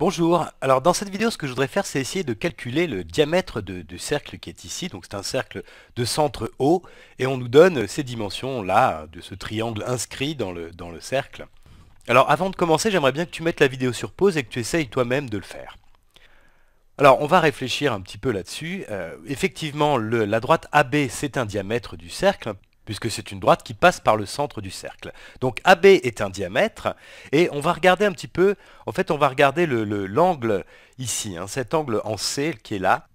Bonjour, alors dans cette vidéo ce que je voudrais faire c'est essayer de calculer le diamètre de, du cercle qui est ici, donc c'est un cercle de centre haut et on nous donne ces dimensions là hein, de ce triangle inscrit dans le, dans le cercle. Alors avant de commencer j'aimerais bien que tu mettes la vidéo sur pause et que tu essayes toi-même de le faire. Alors on va réfléchir un petit peu là-dessus, euh, effectivement la droite AB c'est un diamètre du cercle puisque c'est une droite qui passe par le centre du cercle. Donc AB est un diamètre, et on va regarder un petit peu, en fait on va regarder l'angle ici, hein, cet angle en C qui est là,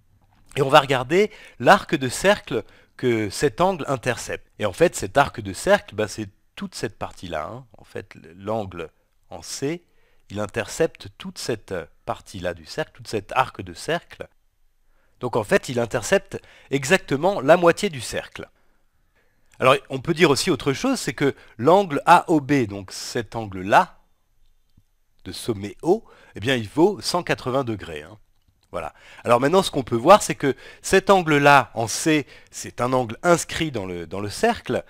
et on va regarder l'arc de cercle que cet angle intercepte. Et en fait cet arc de cercle, bah, c'est toute cette partie-là, hein. en fait l'angle en C, il intercepte toute cette partie-là du cercle, toute cet arc de cercle. Donc en fait, il intercepte exactement la moitié du cercle. Alors on peut dire aussi autre chose, c'est que l'angle AOB, donc cet angle-là, de sommet O, eh bien il vaut 180 degrés. Hein. Voilà. Alors maintenant ce qu'on peut voir, c'est que cet angle-là en C, c'est un angle inscrit dans le, dans le cercle,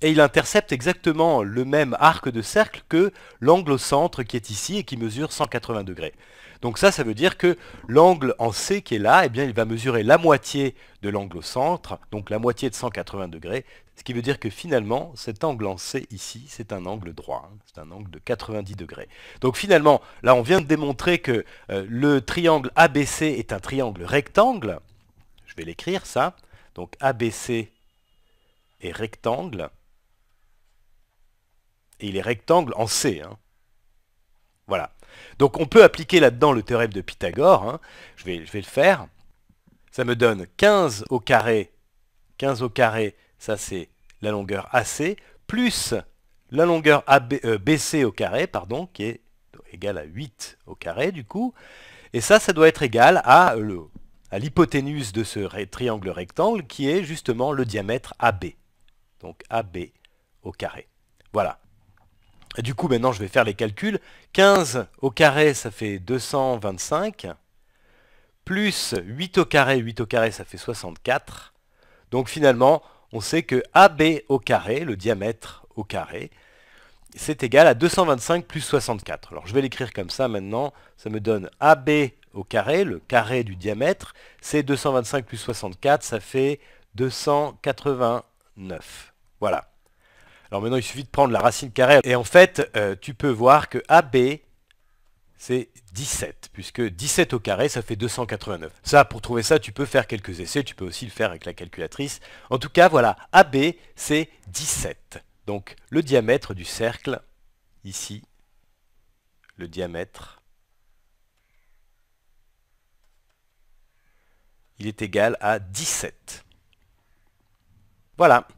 et il intercepte exactement le même arc de cercle que l'angle au centre qui est ici et qui mesure 180 degrés. Donc ça, ça veut dire que l'angle en C qui est là, eh bien, il va mesurer la moitié de l'angle au centre, donc la moitié de 180 degrés, ce qui veut dire que finalement, cet angle en C ici, c'est un angle droit, hein. c'est un angle de 90 degrés. Donc finalement, là, on vient de démontrer que euh, le triangle ABC est un triangle rectangle. Je vais l'écrire, ça. Donc ABC est rectangle. Et il est rectangle en C. Hein. Voilà. Donc on peut appliquer là-dedans le théorème de Pythagore. Hein. Je, vais, le faire. Ça me donne 15 au carré. 15 au carré, ça c'est la longueur AC, plus la longueur BC euh, au carré, pardon, qui est égale à 8 au carré du coup. Et ça, ça doit être égal à à l'hypoténuse de ce triangle rectangle qui est justement le diamètre AB. Donc AB au carré. Voilà. Et du coup, maintenant, je vais faire les calculs. 15 au carré, ça fait 225. Plus 8 au carré, 8 au carré, ça fait 64. Donc finalement, on sait que AB au carré, le diamètre au carré, c'est égal à 225 plus 64. Alors je vais l'écrire comme ça maintenant. Ça me donne AB au carré, le carré du diamètre. C'est 225 plus 64, ça fait 289. Voilà. Alors maintenant, il suffit de prendre la racine carrée. Et en fait, euh, tu peux voir que AB, c'est 17, puisque 17 au carré, ça fait 289. Ça, pour trouver ça, tu peux faire quelques essais, tu peux aussi le faire avec la calculatrice. En tout cas, voilà, AB, c'est 17. Donc, le diamètre du cercle, ici, le diamètre, il est égal à 17. Voilà.